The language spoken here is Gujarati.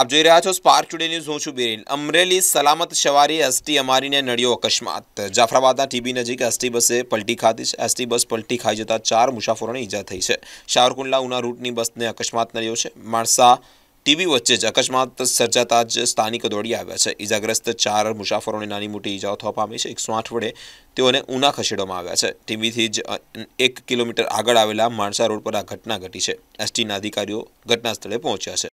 આપ જોઈ રહ્યા છો સ્પાર્ક ટુડે ન્યૂઝ હું છું બિરેન અમરેલી સલામત સવારી એસટી અમારીને નડ્યો અકસ્માત જાફરાબાદના ટીબી નજીક એસટી બસે પલટી ખાધી છે એસટી બસ પલટી ખાઈ જતા ચાર મુસાફરોને ઈજા થઈ છે શાહરુખુલ્લા ઉના રૂટની બસને અકસ્માત નડ્યો છે માણસા ટીવી વચ્ચે જ અકસ્માત સર્જાતા જ સ્થાનિકો દોડી આવ્યા છે ઈજાગ્રસ્ત ચાર મુસાફરોને નાની મોટી ઈજાઓ થવા પામી છે એકસો આઠ વડે તેઓને ઉના ખસેડવામાં આવ્યા છે ટીવીથી જ એક કિલોમીટર આગળ આવેલા માણસા રોડ પર આ ઘટના ઘટી છે એસટીના અધિકારીઓ ઘટના સ્થળે પહોંચ્યા છે